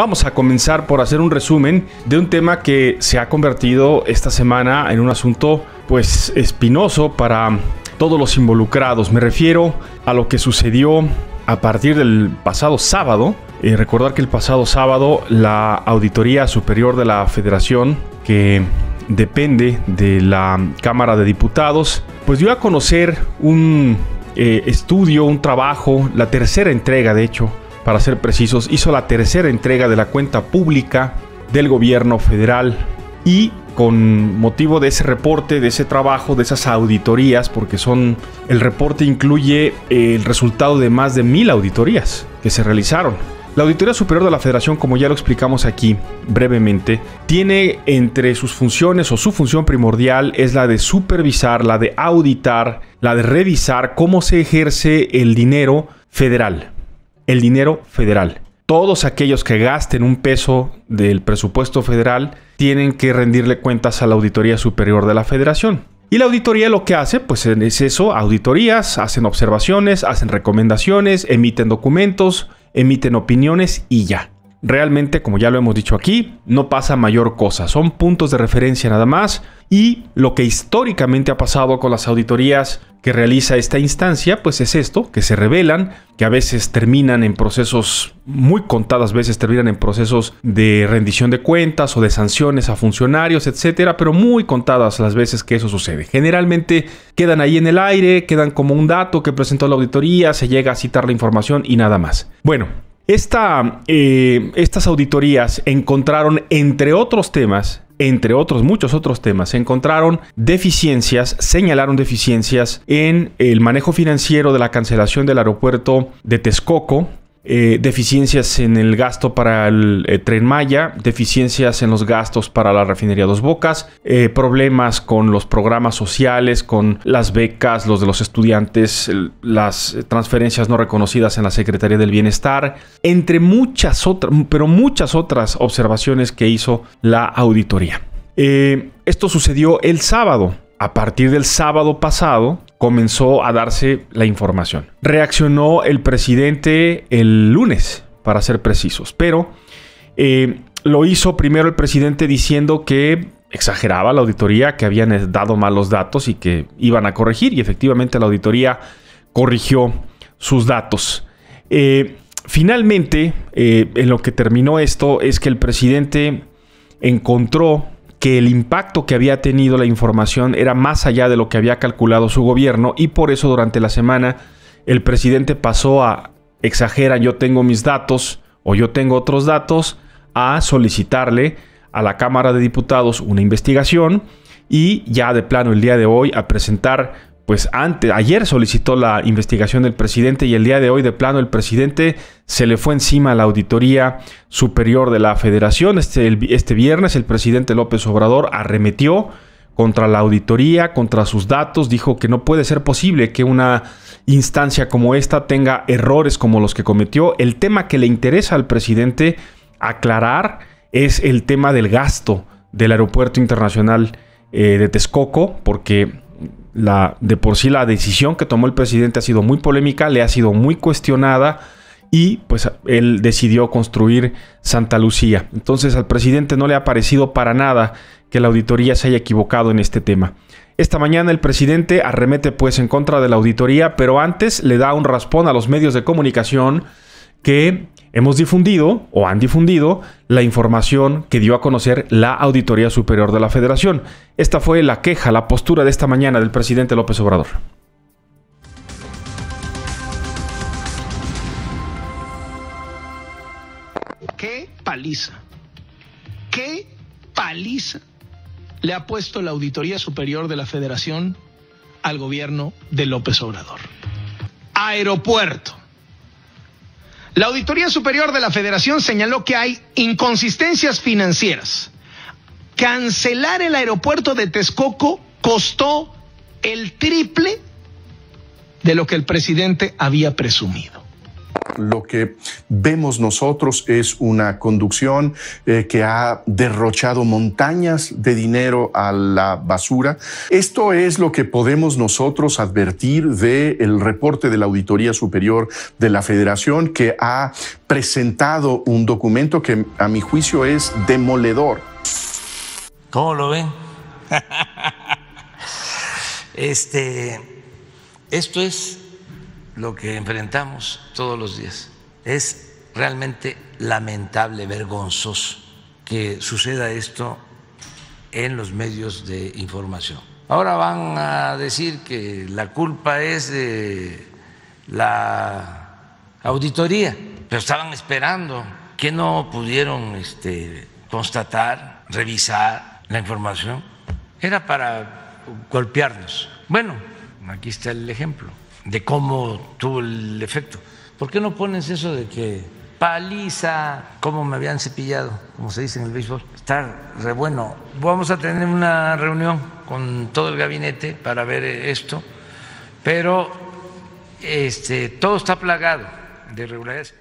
Vamos a comenzar por hacer un resumen de un tema que se ha convertido esta semana en un asunto pues espinoso para todos los involucrados. Me refiero a lo que sucedió a partir del pasado sábado. Eh, recordar que el pasado sábado la Auditoría Superior de la Federación, que depende de la Cámara de Diputados, pues dio a conocer un eh, estudio, un trabajo, la tercera entrega de hecho, para ser precisos, hizo la tercera entrega de la cuenta pública del gobierno federal y con motivo de ese reporte, de ese trabajo, de esas auditorías, porque son el reporte incluye el resultado de más de mil auditorías que se realizaron. La Auditoría Superior de la Federación, como ya lo explicamos aquí brevemente, tiene entre sus funciones o su función primordial es la de supervisar, la de auditar, la de revisar cómo se ejerce el dinero federal el dinero federal. Todos aquellos que gasten un peso del presupuesto federal tienen que rendirle cuentas a la Auditoría Superior de la Federación. Y la auditoría lo que hace, pues es eso, auditorías, hacen observaciones, hacen recomendaciones, emiten documentos, emiten opiniones y ya. Realmente, como ya lo hemos dicho aquí, no pasa mayor cosa. Son puntos de referencia nada más. Y lo que históricamente ha pasado con las auditorías que realiza esta instancia, pues es esto, que se revelan, que a veces terminan en procesos, muy contadas veces terminan en procesos de rendición de cuentas o de sanciones a funcionarios, etcétera, pero muy contadas las veces que eso sucede. Generalmente quedan ahí en el aire, quedan como un dato que presentó la auditoría, se llega a citar la información y nada más. Bueno, eh, estas auditorías encontraron, entre otros temas, entre otros muchos otros temas, se encontraron deficiencias, señalaron deficiencias en el manejo financiero de la cancelación del aeropuerto de Texcoco, eh, deficiencias en el gasto para el eh, tren Maya, deficiencias en los gastos para la refinería Dos Bocas, eh, problemas con los programas sociales, con las becas, los de los estudiantes, las transferencias no reconocidas en la Secretaría del Bienestar, entre muchas otras, pero muchas otras observaciones que hizo la auditoría. esto sucedió el sábado. A partir del sábado pasado, comenzó a darse la información. Reaccionó el presidente el lunes, para ser precisos, pero eh, lo hizo primero el presidente diciendo que exageraba la auditoría, que habían eh, dado malos datos y que iban a corregir, y efectivamente la auditoría corrigió sus datos. Eh, finalmente, en lo que terminó esto es que el presidente encontró que el impacto que había tenido la información era más allá de lo que había calculado su gobierno y por eso durante la semana el presidente pasó a exagerar yo tengo mis datos o yo tengo otros datos a solicitarle a la Cámara de Diputados una investigación y ya de plano el día de hoy a presentar pues antes, ayer solicitó la investigación del presidente y el día de hoy de plano el presidente se le fue encima a la auditoría superior de la federación. Este, este viernes el presidente López Obrador arremetió contra la auditoría, contra sus datos, dijo que no puede ser posible que una instancia como esta tenga errores como los que cometió. El tema que le interesa al presidente aclarar es el tema del gasto del aeropuerto internacional eh, de Texcoco, porque de por sí la decisión que tomó el presidente ha sido muy polémica, le ha sido muy cuestionada y pues él decidió construir Santa Lucía. Entonces al presidente no le ha parecido para nada que la auditoría se haya equivocado en este tema. Esta mañana el presidente arremete pues en contra de la auditoría, pero antes le da un raspón a los medios de comunicación que hemos difundido o han difundido la información que dio a conocer la Auditoría Superior de la Federación. Esta fue la queja, la postura de esta mañana del presidente López Obrador. ¡Qué paliza! ¡Qué paliza! Le ha puesto la Auditoría Superior de la Federación al gobierno de López Obrador. Aeropuerto la Auditoría Superior de la Federación señaló que hay inconsistencias financieras. Cancelar el aeropuerto de Texcoco costó el triple de lo que el presidente había presumido. Lo que vemos nosotros es una conducción eh, que ha derrochado montañas de dinero a la basura. Esto es lo que podemos nosotros advertir del reporte de la Auditoría Superior de la Federación que ha presentado un documento que a mi juicio es demoledor. ¿Cómo lo ven? este, esto es lo que enfrentamos todos los días. Es realmente lamentable, vergonzoso que suceda esto en los medios de información. Ahora van a decir que la culpa es de la auditoría, pero estaban esperando que no pudieron este, constatar, revisar la información. Era para golpearnos. Bueno, aquí está el ejemplo de cómo tuvo el efecto. ¿Por qué no pones eso de que paliza, cómo me habían cepillado, como se dice en el béisbol? Está re bueno. Vamos a tener una reunión con todo el gabinete para ver eh, esto, pero este, todo está plagado de irregularidades.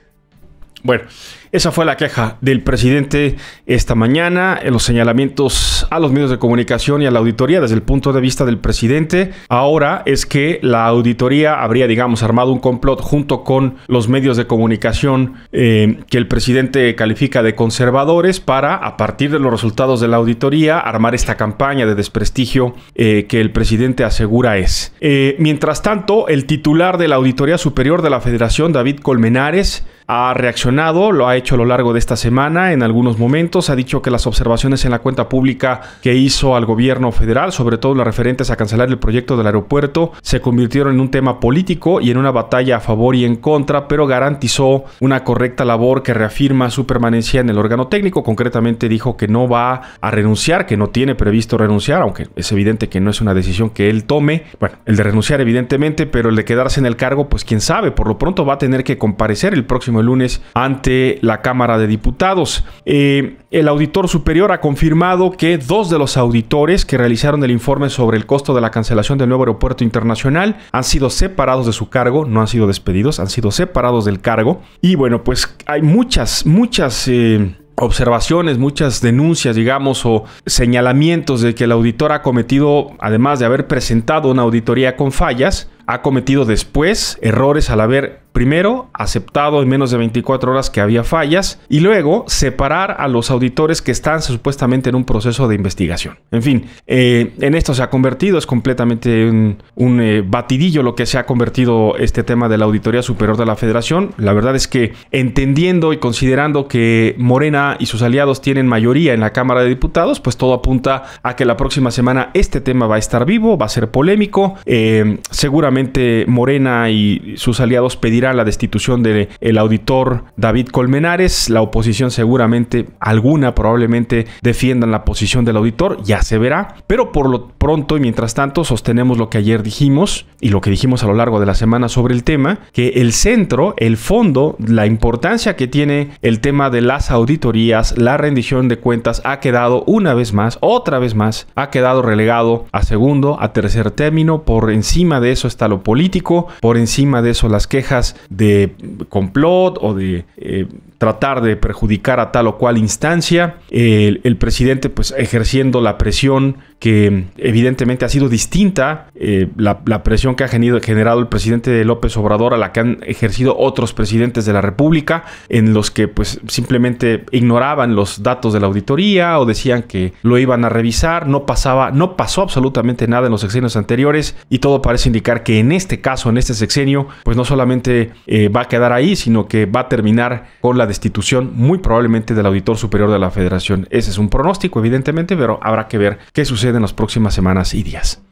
Bueno, esa fue la queja del presidente esta mañana en los señalamientos a los medios de comunicación y a la auditoría desde el punto de vista del presidente. Ahora es que la auditoría habría, digamos, armado un complot junto con los medios de comunicación eh, que el presidente califica de conservadores para, a partir de los resultados de la auditoría, armar esta campaña de desprestigio eh, que el presidente asegura es. Eh, mientras tanto, el titular de la Auditoría Superior de la Federación, David Colmenares, ha reaccionado, lo ha hecho a lo largo de esta semana en algunos momentos, ha dicho que las observaciones en la cuenta pública que hizo al gobierno federal, sobre todo las referentes a cancelar el proyecto del aeropuerto, se convirtieron en un tema político y en una batalla a favor y en contra, pero garantizó una correcta labor que reafirma su permanencia en el órgano técnico, concretamente dijo que no va a renunciar, que no tiene previsto renunciar, aunque es evidente que no es una decisión que él tome, bueno, el de renunciar evidentemente, pero el de quedarse en el cargo, pues quién sabe, por lo pronto va a tener que comparecer el próximo el lunes ante la Cámara de Diputados. Eh, el auditor superior ha confirmado que dos de los auditores que realizaron el informe sobre el costo de la cancelación del nuevo aeropuerto internacional han sido separados de su cargo, no han sido despedidos, han sido separados del cargo. Y bueno, pues hay muchas, muchas... Eh, observaciones, muchas denuncias, digamos, o señalamientos de que el auditor ha cometido, además de haber presentado una auditoría con fallas, ha cometido después errores al haber primero, aceptado en menos de 24 horas que había fallas y luego separar a los auditores que están supuestamente en un proceso de investigación. En fin, eh, en esto se ha convertido, es completamente un, eh, batidillo lo que se ha convertido este tema de la Auditoría Superior de la Federación. La verdad es que entendiendo y considerando que Morena y sus aliados tienen mayoría en la Cámara de Diputados, pues todo apunta a que la próxima semana este tema va a estar vivo, va a ser polémico. Eh, seguramente Morena y sus aliados pedirán la destitución del auditor David Colmenares. La oposición seguramente, alguna probablemente defiendan la posición del auditor, ya se verá. Pero por lo pronto y mientras tanto sostenemos lo que ayer dijimos y lo que dijimos a lo largo de la semana sobre el tema, que el centro, el fondo, la importancia que tiene el tema de las auditorías, la rendición de cuentas ha quedado una vez más, otra vez más, ha quedado relegado a segundo, a tercer término, por encima de eso está lo político, por encima de eso las quejas de complot o de eh, tratar de perjudicar a tal o cual instancia. El, presidente pues ejerciendo la presión que evidentemente ha sido distinta, eh, la, presión que ha generado el presidente López Obrador a la que han ejercido otros presidentes de la República, en los que pues simplemente ignoraban los datos de la auditoría o decían que lo iban a revisar, no pasaba, no pasó absolutamente nada en los sexenios anteriores y todo parece indicar que en este caso, en este sexenio, pues no solamente eh, va a quedar ahí, sino que va a terminar con la destitución muy probablemente del auditor superior de la federación. Ese es un pronóstico, evidentemente, pero habrá que ver qué sucede en las próximas semanas y días.